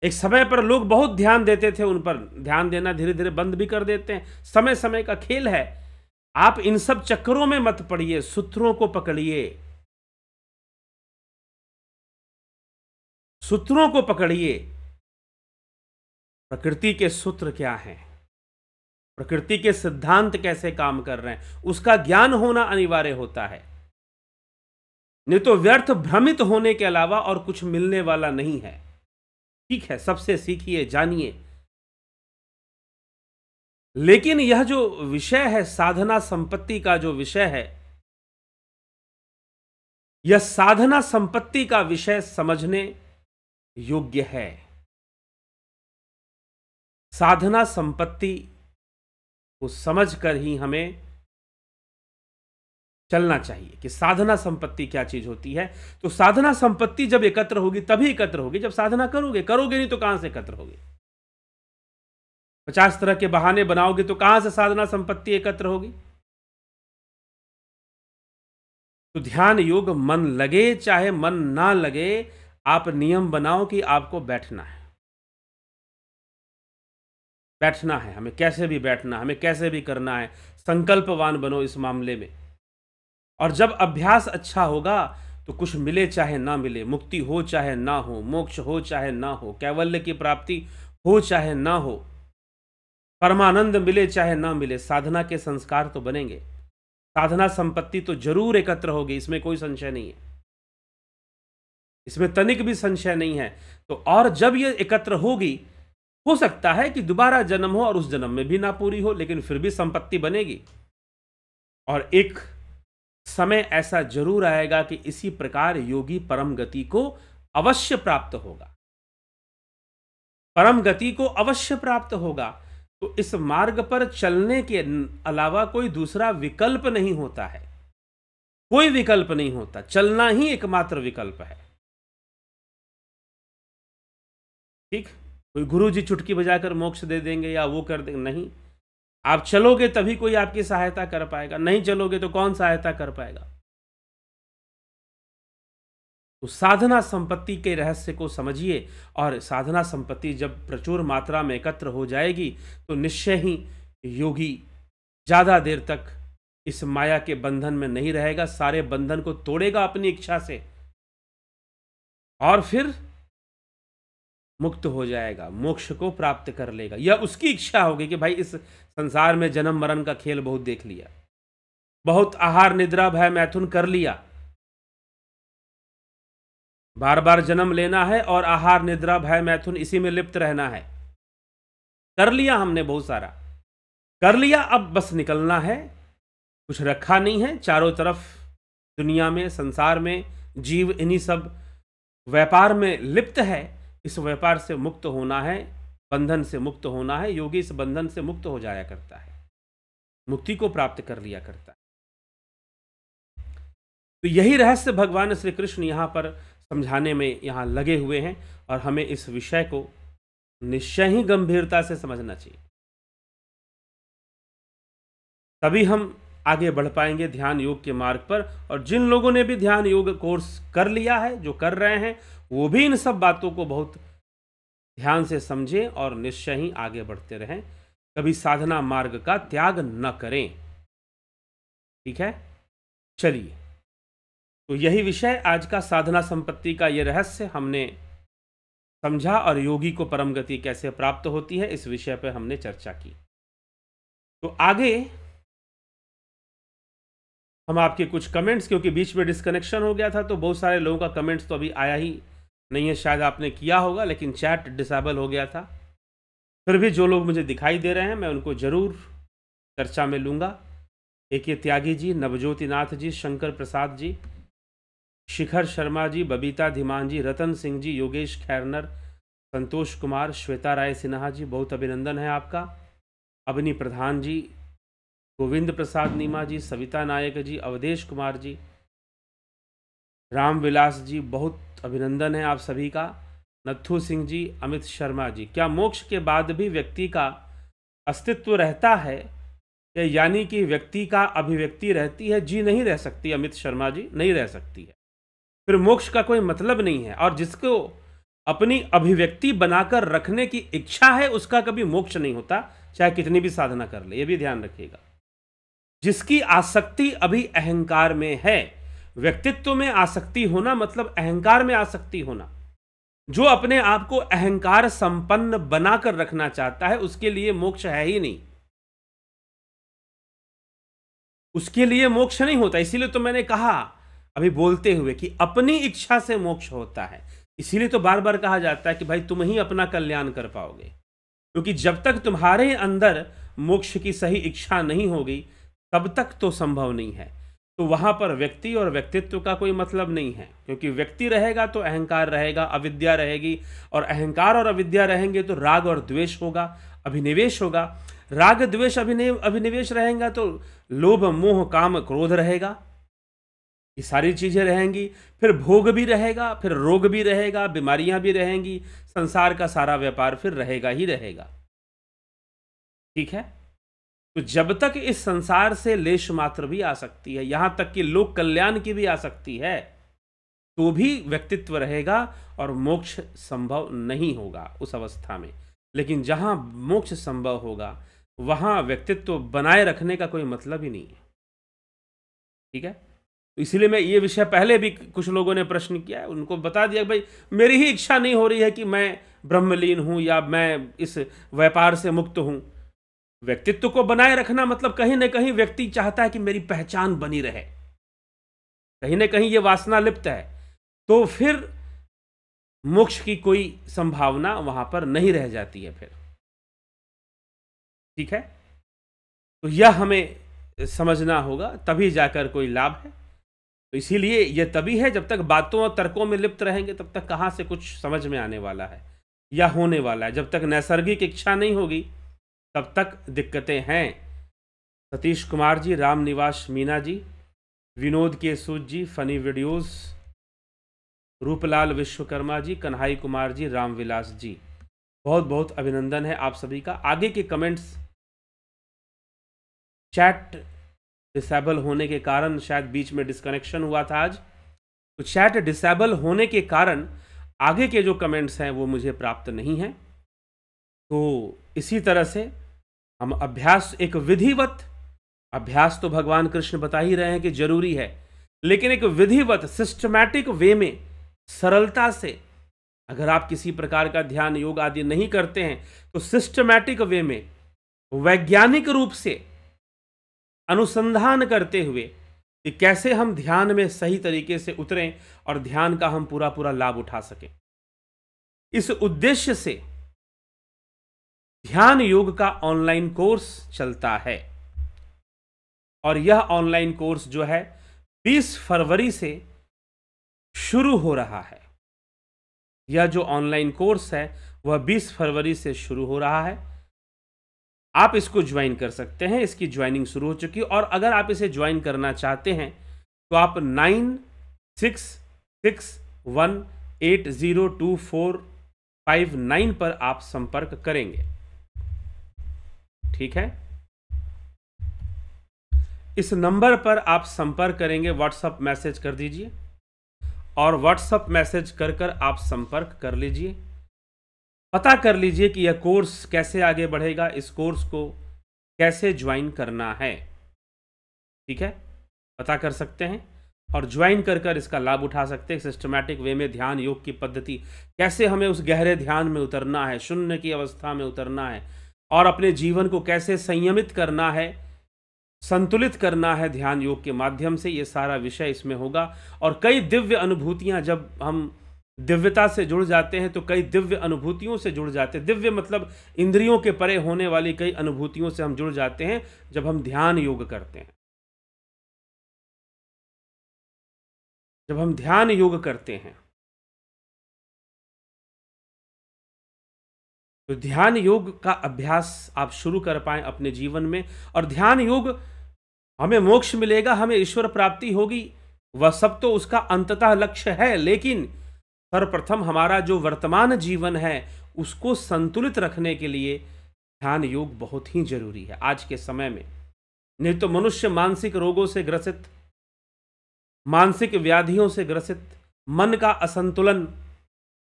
Speaker 1: एक समय पर लोग बहुत ध्यान देते थे उन पर ध्यान देना धीरे धीरे बंद भी कर देते हैं समय समय का खेल है आप इन सब चक्करों में मत पड़िए सूत्रों को पकड़िए सूत्रों को पकड़िए प्रकृति के सूत्र क्या हैं प्रकृति के सिद्धांत कैसे काम कर रहे हैं उसका ज्ञान होना अनिवार्य होता है नहीं तो व्यर्थ भ्रमित होने के अलावा और कुछ मिलने वाला नहीं है ठीक है सबसे सीखिए जानिए लेकिन यह जो विषय है साधना संपत्ति का जो विषय है यह साधना संपत्ति का विषय समझने
Speaker 2: योग्य है साधना
Speaker 1: संपत्ति को समझकर ही हमें चलना चाहिए कि साधना संपत्ति क्या चीज होती है तो साधना संपत्ति जब एकत्र होगी तभी एकत्र होगी जब साधना करोगे करोगे नहीं तो कहां से एकत्र होगी पचास तरह के बहाने बनाओगे तो कहां से साधना संपत्ति एकत्र होगी तो ध्यान योग मन लगे चाहे मन ना लगे आप नियम बनाओ कि आपको बैठना है बैठना है हमें कैसे भी बैठना हमें कैसे भी करना है संकल्पवान बनो इस मामले में और जब अभ्यास अच्छा होगा तो कुछ मिले चाहे ना मिले मुक्ति हो चाहे ना हो मोक्ष हो चाहे ना हो कैवल्य की प्राप्ति हो चाहे ना हो परमानंद मिले चाहे ना मिले साधना के संस्कार तो बनेंगे साधना संपत्ति तो जरूर एकत्र होगी इसमें कोई संशय नहीं है इसमें तनिक भी संशय नहीं है तो और जब ये एकत्र होगी हो सकता है कि दोबारा जन्म हो और उस जन्म में भी ना पूरी हो लेकिन फिर भी संपत्ति बनेगी और एक समय ऐसा जरूर आएगा कि इसी प्रकार योगी परम गति को अवश्य प्राप्त होगा परम गति को अवश्य प्राप्त होगा तो इस मार्ग पर चलने के अलावा कोई दूसरा विकल्प नहीं होता है कोई विकल्प नहीं होता चलना ही एकमात्र विकल्प है ठीक कोई गुरु जी चुटकी बजाकर मोक्ष दे देंगे या वो कर देंगे नहीं आप चलोगे तभी कोई आपकी सहायता कर पाएगा नहीं चलोगे तो कौन सहायता कर पाएगा तो साधना संपत्ति के रहस्य को समझिए और साधना संपत्ति जब प्रचुर मात्रा में एकत्र हो जाएगी तो निश्चय ही योगी ज़्यादा देर तक इस माया के बंधन में नहीं रहेगा सारे बंधन को तोड़ेगा अपनी इच्छा से और फिर मुक्त हो जाएगा मोक्ष को प्राप्त कर लेगा यह उसकी इच्छा होगी कि भाई इस संसार में जन्म मरण का खेल बहुत देख लिया बहुत आहार निद्रा भय मैथुन कर लिया बार बार जन्म लेना है और आहार निद्रा भय मैथुन इसी में लिप्त रहना है कर लिया हमने बहुत सारा कर लिया अब बस निकलना है कुछ रखा नहीं है चारों तरफ दुनिया में संसार में जीव इन्हीं सब व्यापार में लिप्त है इस व्यापार से मुक्त होना है बंधन से मुक्त होना है योगी इस बंधन से मुक्त हो जाया करता है मुक्ति को प्राप्त कर लिया करता है तो यही रहस्य भगवान श्री कृष्ण यहाँ पर समझाने में यहाँ लगे हुए हैं और हमें इस विषय को निश्चय ही गंभीरता से समझना चाहिए तभी हम आगे बढ़ पाएंगे ध्यान योग के मार्ग पर और जिन लोगों ने भी ध्यान योग कोर्स कर लिया है जो कर रहे हैं वो भी इन सब बातों को बहुत ध्यान से समझें और निश्चय ही आगे बढ़ते रहें कभी साधना मार्ग का त्याग न करें ठीक है चलिए तो यही विषय आज का साधना संपत्ति का ये रहस्य हमने समझा और योगी को परम गति कैसे प्राप्त होती है इस विषय पर हमने चर्चा की तो आगे हम आपके कुछ कमेंट्स क्योंकि बीच में डिस्कनेक्शन हो गया था तो बहुत सारे लोगों का कमेंट्स तो अभी आया ही नहीं है शायद आपने किया होगा लेकिन चैट डिसेबल हो गया था फिर भी जो लोग मुझे दिखाई दे रहे हैं मैं उनको ज़रूर चर्चा में लूँगा ए के त्यागी जी नवज्योति नाथ जी शंकर प्रसाद जी शिखर शर्मा जी बबीता धीमान जी रतन सिंह जी योगेश खैरनर संतोष कुमार श्वेता राय सिन्हा जी बहुत अभिनंदन है आपका अवनी प्रधान जी गोविंद प्रसाद नीमा जी सविता नायक जी अवधेश कुमार जी राम विलास जी बहुत अभिनंदन है आप सभी का नत्थू सिंह जी अमित शर्मा जी क्या मोक्ष के बाद भी व्यक्ति का अस्तित्व रहता है यानी कि व्यक्ति का अभिव्यक्ति रहती है जी नहीं रह सकती अमित शर्मा जी नहीं रह सकती है फिर मोक्ष का कोई मतलब नहीं है और जिसको अपनी अभिव्यक्ति बनाकर रखने की इच्छा है उसका कभी मोक्ष नहीं होता चाहे कितनी भी साधना कर ले ये भी ध्यान रखिएगा जिसकी आसक्ति अभी अहंकार में है व्यक्तित्व में आसक्ति होना मतलब अहंकार में आसक्ति होना जो अपने आप को अहंकार संपन्न बनाकर रखना चाहता है उसके लिए मोक्ष है ही नहीं उसके लिए मोक्ष नहीं होता इसीलिए तो मैंने कहा अभी बोलते हुए कि अपनी इच्छा से मोक्ष होता है इसीलिए तो बार बार कहा जाता है कि भाई तुम ही अपना कल्याण कर पाओगे क्योंकि जब तक तुम्हारे अंदर मोक्ष की सही इच्छा नहीं होगी तब तक तो संभव नहीं है तो वहाँ पर व्यक्ति और व्यक्तित्व का कोई मतलब नहीं है क्योंकि व्यक्ति रहेगा तो अहंकार रहेगा अविद्या रहेगी और अहंकार और अविद्या रहेंगे तो राग और द्वेष होगा अभिनिवेश होगा राग द्वेष अभिनिव अभिनिवेश रहेगा तो लोभ मोह काम क्रोध रहेगा ये सारी चीज़ें रहेंगी फिर भोग भी रहेगा फिर रोग भी रहेगा बीमारियां भी रहेंगी संसार का सारा व्यापार फिर रहेगा ही रहेगा ठीक है तो जब तक इस संसार से लेश मात्र भी आ सकती है यहां तक कि लोक कल्याण की भी आ सकती है तो भी व्यक्तित्व रहेगा और मोक्ष संभव नहीं होगा उस अवस्था में लेकिन जहां मोक्ष संभव होगा वहां व्यक्तित्व बनाए रखने का कोई मतलब ही नहीं है ठीक है तो इसीलिए मैं ये विषय पहले भी कुछ लोगों ने प्रश्न किया है उनको बता दिया भाई मेरी ही इच्छा नहीं हो रही है कि मैं ब्रह्मलीन हूं या मैं इस व्यापार से मुक्त हूं व्यक्तित्व को बनाए रखना मतलब कहीं ना कहीं व्यक्ति चाहता है कि मेरी पहचान बनी रहे कहीं ना कहीं ये वासना लिप्त है तो फिर मोक्ष की कोई संभावना वहां पर नहीं रह जाती है फिर ठीक है तो यह हमें समझना होगा तभी जाकर कोई लाभ है तो इसीलिए यह तभी है जब तक बातों और तर्कों में लिप्त रहेंगे तब तक कहां से कुछ समझ में आने वाला है या होने वाला है जब तक नैसर्गिक इच्छा नहीं होगी तब तक दिक्कतें हैं सतीश कुमार जी राम निवास Meena ji Vinod K Sood ji funny videos Ruplal Vishwakarma ji Kanhai Kumar ji Ramvilas ji बहुत बहुत अभिनंदन है आप सभी का आगे के कमेंट्स चैट डिसेबल होने के कारण शायद बीच में डिस्कनेक्शन हुआ था आज तो चैट डिसेबल होने के कारण आगे के जो कमेंट्स हैं वो मुझे प्राप्त नहीं हैं तो इसी तरह से हम अभ्यास एक विधिवत अभ्यास तो भगवान कृष्ण बता ही रहे हैं कि जरूरी है लेकिन एक विधिवत सिस्टमैटिक वे में सरलता से अगर आप किसी प्रकार का ध्यान योग आदि नहीं करते हैं तो सिस्टमैटिक वे में वैज्ञानिक रूप से अनुसंधान करते हुए कि कैसे हम ध्यान में सही तरीके से उतरें और ध्यान का हम पूरा पूरा लाभ उठा सकें इस उद्देश्य से ध्यान योग का ऑनलाइन कोर्स चलता है और यह ऑनलाइन कोर्स जो है 20 फरवरी से शुरू हो रहा है यह जो ऑनलाइन कोर्स है वह 20 फरवरी से शुरू हो रहा है आप इसको ज्वाइन कर सकते हैं इसकी ज्वाइनिंग शुरू हो चुकी है और अगर आप इसे ज्वाइन करना चाहते हैं तो आप nine six six one eight zero two four five nine पर आप संपर्क करेंगे ठीक है इस नंबर पर आप संपर्क करेंगे व्हाट्सअप मैसेज कर दीजिए और व्हाट्सअप मैसेज कर कर आप संपर्क कर लीजिए पता कर लीजिए कि यह कोर्स कैसे आगे बढ़ेगा इस कोर्स को कैसे ज्वाइन करना है ठीक है पता कर सकते हैं और ज्वाइन कर कर इसका लाभ उठा सकते हैं सिस्टमैटिक वे में ध्यान योग की पद्धति कैसे हमें उस गहरे ध्यान में उतरना है शून्य की अवस्था में उतरना है और अपने जीवन को कैसे संयमित करना है संतुलित करना है ध्यान योग के माध्यम से ये सारा विषय इसमें होगा और कई दिव्य अनुभूतियाँ जब हम दिव्यता से जुड़ जाते हैं तो कई दिव्य अनुभूतियों से जुड़ जाते हैं दिव्य मतलब इंद्रियों के परे होने वाली कई अनुभूतियों से हम जुड़ जाते हैं जब हम ध्यान योग करते हैं
Speaker 2: जब हम ध्यान योग करते हैं
Speaker 1: तो ध्यान योग का अभ्यास आप शुरू कर पाए अपने जीवन में और ध्यान योग हमें मोक्ष मिलेगा हमें ईश्वर प्राप्ति होगी वह सब तो उसका अंततः लक्ष्य है लेकिन सर्वप्रथम हमारा जो वर्तमान जीवन है उसको संतुलित रखने के लिए ध्यान योग बहुत ही जरूरी है आज के समय में नहीं तो मनुष्य मानसिक रोगों से ग्रसित मानसिक व्याधियों से ग्रसित मन का असंतुलन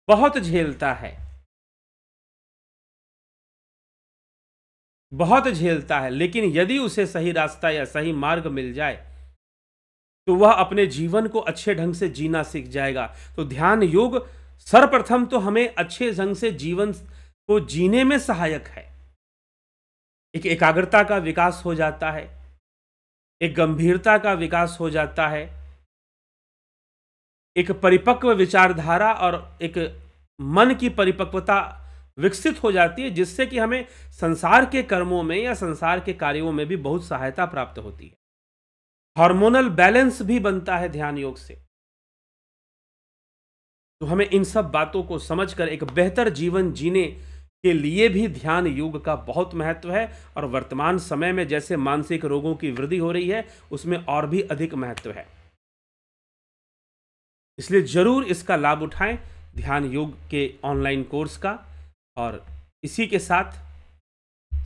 Speaker 2: बहुत झेलता है
Speaker 1: बहुत झेलता है लेकिन यदि उसे सही रास्ता या सही मार्ग मिल जाए तो वह अपने जीवन को अच्छे ढंग से जीना सीख जाएगा तो ध्यान योग सर्वप्रथम तो हमें अच्छे ढंग से जीवन को जीने में सहायक है एक एकाग्रता का विकास हो जाता है एक गंभीरता का विकास हो जाता है एक परिपक्व विचारधारा और एक मन की परिपक्वता विकसित हो जाती है जिससे कि हमें संसार के कर्मों में या संसार के कार्यों में भी बहुत सहायता प्राप्त होती है हार्मोनल बैलेंस भी बनता है ध्यान योग से तो हमें इन सब बातों को समझकर एक बेहतर जीवन जीने के लिए भी ध्यान योग का बहुत महत्व है और वर्तमान समय में जैसे मानसिक रोगों की वृद्धि हो रही है उसमें और भी अधिक महत्व है इसलिए जरूर इसका लाभ उठाएं ध्यान योग के ऑनलाइन कोर्स का और इसी के साथ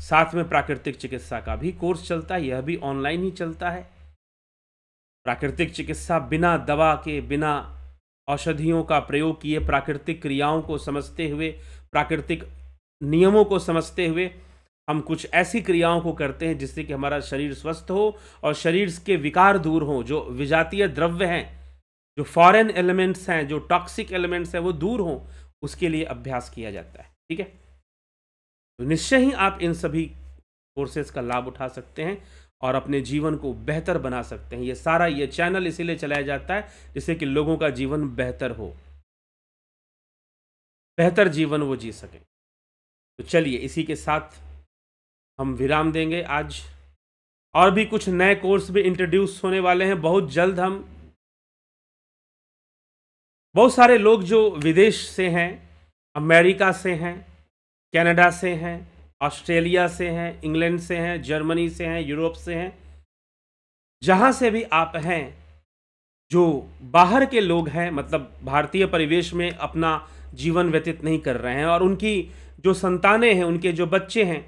Speaker 1: साथ में प्राकृतिक चिकित्सा का भी कोर्स चलता है यह भी ऑनलाइन ही चलता है प्राकृतिक चिकित्सा बिना दवा के बिना औषधियों का प्रयोग किए प्राकृतिक क्रियाओं को समझते हुए प्राकृतिक नियमों को समझते हुए हम कुछ ऐसी क्रियाओं को करते हैं जिससे कि हमारा शरीर स्वस्थ हो और शरीर के विकार दूर हों जो विजातीय द्रव्य हैं जो फॉरेन एलिमेंट्स हैं जो टॉक्सिक एलिमेंट्स हैं वो दूर हों उसके लिए अभ्यास किया जाता है ठीक है तो निश्चय ही आप इन सभी कोर्सेज का लाभ उठा सकते हैं और अपने जीवन को बेहतर बना सकते हैं ये सारा ये चैनल इसीलिए चलाया जाता है जिससे कि लोगों का जीवन बेहतर हो बेहतर जीवन वो जी सकें तो चलिए इसी के साथ हम विराम देंगे आज और भी कुछ नए कोर्स भी इंट्रोड्यूस होने वाले हैं बहुत जल्द हम बहुत सारे लोग जो विदेश से हैं अमेरिका से हैं कनाडा से हैं ऑस्ट्रेलिया से हैं इंग्लैंड से हैं जर्मनी से हैं यूरोप से हैं जहाँ से भी आप हैं जो बाहर के लोग हैं मतलब भारतीय परिवेश में अपना जीवन व्यतीत नहीं कर रहे हैं और उनकी जो संतानें हैं उनके जो बच्चे हैं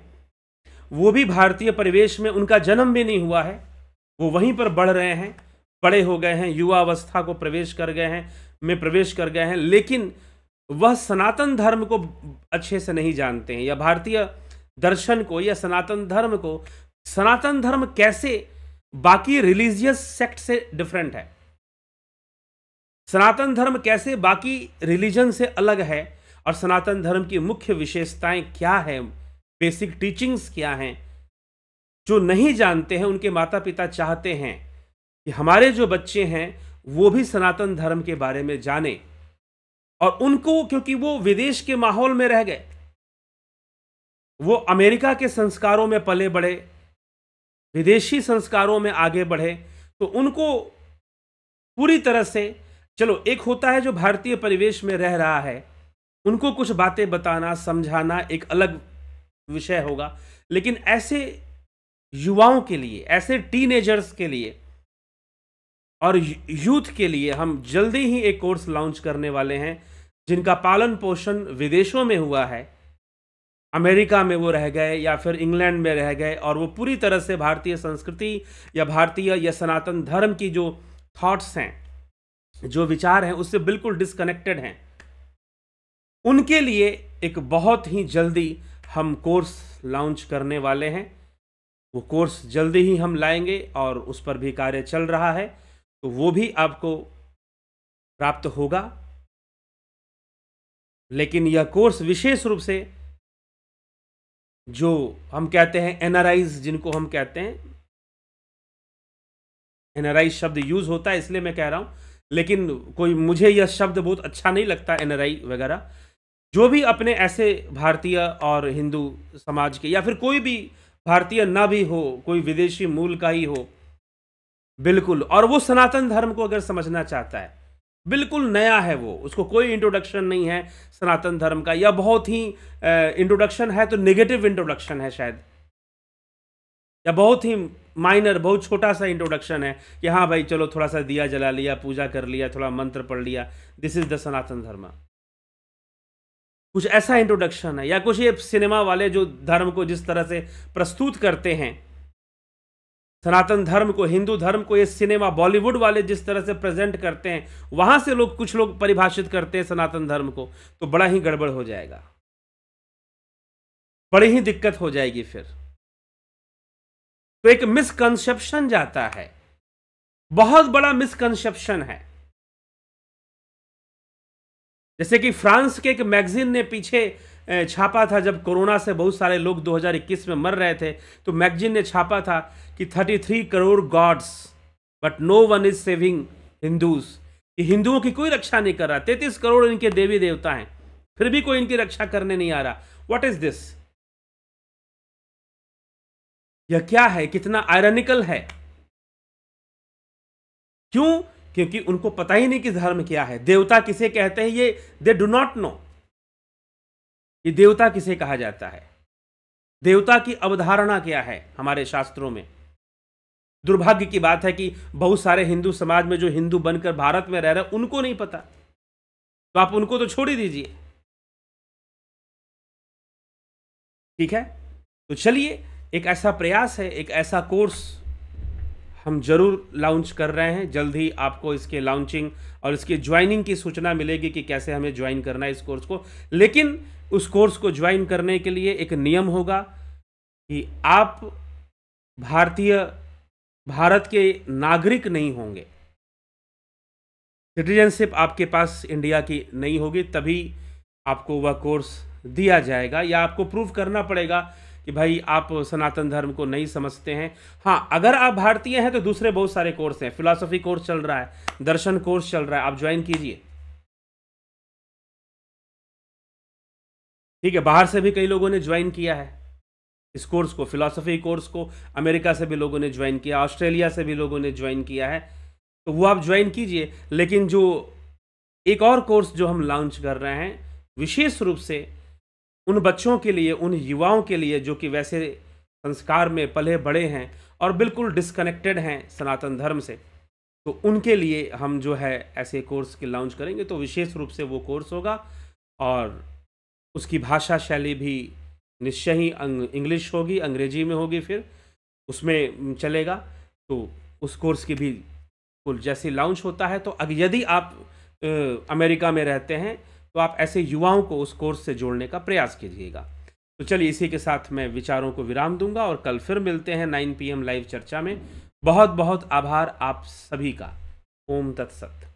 Speaker 1: वो भी भारतीय परिवेश में उनका जन्म भी नहीं हुआ है वो वहीं पर बढ़ रहे हैं बड़े हो गए हैं युवा अवस्था को प्रवेश कर गए हैं में प्रवेश कर गए हैं लेकिन वह सनातन धर्म को अच्छे से नहीं जानते हैं या भारतीय दर्शन को या सनातन धर्म को सनातन धर्म कैसे बाकी रिलीजियस सेक्ट से डिफरेंट है सनातन धर्म कैसे बाकी रिलीजन से अलग है और सनातन धर्म की मुख्य विशेषताएं क्या है बेसिक टीचिंग्स क्या हैं जो नहीं जानते हैं उनके माता पिता चाहते हैं कि हमारे जो बच्चे हैं वो भी सनातन धर्म के बारे में जाने और उनको क्योंकि वो विदेश के माहौल में रह गए वो अमेरिका के संस्कारों में पले बढ़े विदेशी संस्कारों में आगे बढ़े तो उनको पूरी तरह से चलो एक होता है जो भारतीय परिवेश में रह रहा है उनको कुछ बातें बताना समझाना एक अलग विषय होगा लेकिन ऐसे युवाओं के लिए ऐसे टीनेजर्स के लिए और यूथ के लिए हम जल्दी ही एक कोर्स लॉन्च करने वाले हैं जिनका पालन पोषण विदेशों में हुआ है अमेरिका में वो रह गए या फिर इंग्लैंड में रह गए और वो पूरी तरह से भारतीय संस्कृति या भारतीय या सनातन धर्म की जो थॉट्स हैं जो विचार हैं उससे बिल्कुल डिसकनेक्टेड हैं उनके लिए एक बहुत ही जल्दी हम कोर्स लॉन्च करने वाले हैं वो कोर्स जल्दी ही हम लाएंगे और उस पर भी कार्य चल रहा है तो वो भी आपको प्राप्त होगा
Speaker 2: लेकिन यह कोर्स विशेष रूप से जो हम कहते
Speaker 1: हैं एनआरआईज जिनको हम कहते हैं एनआरआई शब्द यूज होता है इसलिए मैं कह रहा हूं लेकिन कोई मुझे यह शब्द बहुत अच्छा नहीं लगता एनआरआई वगैरह जो भी अपने ऐसे भारतीय और हिंदू समाज के या फिर कोई भी भारतीय ना भी हो कोई विदेशी मूल का ही हो बिल्कुल और वो सनातन धर्म को अगर समझना चाहता है बिल्कुल नया है वो उसको कोई इंट्रोडक्शन नहीं है सनातन धर्म का या बहुत ही इंट्रोडक्शन है तो नेगेटिव इंट्रोडक्शन है शायद या बहुत ही माइनर बहुत छोटा सा इंट्रोडक्शन है कि हाँ भाई चलो थोड़ा सा दिया जला लिया पूजा कर लिया थोड़ा मंत्र पढ़ लिया दिस इज द सनातन धर्म कुछ ऐसा इंट्रोडक्शन है या कुछ ये सिनेमा वाले जो धर्म को जिस तरह से प्रस्तुत करते हैं सनातन धर्म को हिंदू धर्म को ये सिनेमा बॉलीवुड वाले जिस तरह से प्रेजेंट करते हैं वहां से लोग कुछ लोग परिभाषित करते हैं सनातन धर्म को तो बड़ा ही गड़बड़ हो जाएगा बड़ी ही दिक्कत हो जाएगी फिर
Speaker 2: तो एक मिसकंसेप्शन जाता है बहुत
Speaker 1: बड़ा मिसकंसेप्शन है जैसे कि फ्रांस के एक मैगजीन ने पीछे छापा था जब कोरोना से बहुत सारे लोग 2021 में मर रहे थे तो मैगजीन ने छापा था कि 33 crore gods but no one is saving Hindus कि हिंदुओं की कोई रक्षा नहीं कर रहा तैतीस करोड़ इनके देवी देवता हैं फिर भी कोई इनकी रक्षा करने नहीं आ रहा वट इज दिस यह क्या है कितना आयरनिकल है क्यों क्योंकि उनको पता ही नहीं कि धर्म क्या है देवता किसे कहते हैं ये दे डू नॉट नो ये देवता किसे कहा जाता है देवता की अवधारणा क्या है हमारे शास्त्रों में दुर्भाग्य की बात है कि बहुत सारे हिंदू समाज में जो हिंदू बनकर भारत में रह रहे उनको नहीं पता तो आप उनको तो छोड़ ही दीजिए
Speaker 2: ठीक है तो चलिए
Speaker 1: एक ऐसा प्रयास है एक ऐसा कोर्स हम ज़रूर लॉन्च कर रहे हैं जल्द ही आपको इसके लॉन्चिंग और इसके ज्वाइनिंग की सूचना मिलेगी कि कैसे हमें ज्वाइन करना है इस कोर्स को लेकिन उस कोर्स को ज्वाइन करने के लिए एक नियम होगा कि आप भारतीय भारत के नागरिक नहीं होंगे सिटीजनशिप आपके पास इंडिया की नहीं होगी तभी आपको वह कोर्स दिया जाएगा या आपको प्रूव करना पड़ेगा कि भाई आप सनातन धर्म को नहीं समझते हैं हाँ अगर आप भारतीय हैं तो दूसरे बहुत सारे कोर्स हैं फिलोसफी कोर्स चल रहा है दर्शन कोर्स चल रहा है आप ज्वाइन कीजिए ठीक है बाहर से भी कई लोगों ने ज्वाइन किया है इस कोर्स को फिलोसफी कोर्स को अमेरिका से भी लोगों ने ज्वाइन किया ऑस्ट्रेलिया से भी लोगों ने ज्वाइन किया है तो वो आप ज्वाइन कीजिए लेकिन जो एक और कोर्स जो हम लॉन्च कर रहे हैं विशेष रूप से उन बच्चों के लिए उन युवाओं के लिए जो कि वैसे संस्कार में पले बड़े हैं और बिल्कुल डिस्कनेक्टेड हैं सनातन धर्म से तो उनके लिए हम जो है ऐसे कोर्स के लॉन्च करेंगे तो विशेष रूप से वो कोर्स होगा और उसकी भाषा शैली भी निश्चय ही इंग्लिश होगी अंग्रेजी में होगी फिर उसमें चलेगा तो उस कोर्स की भी जैसे लॉन्च होता है तो अब यदि आप अमेरिका में रहते हैं तो आप ऐसे युवाओं को उस कोर्स से जोड़ने का प्रयास कीजिएगा तो चलिए इसी के साथ मैं विचारों को विराम दूंगा और कल फिर मिलते हैं नाइन पी लाइव चर्चा में बहुत बहुत आभार आप सभी का ओम तत्सत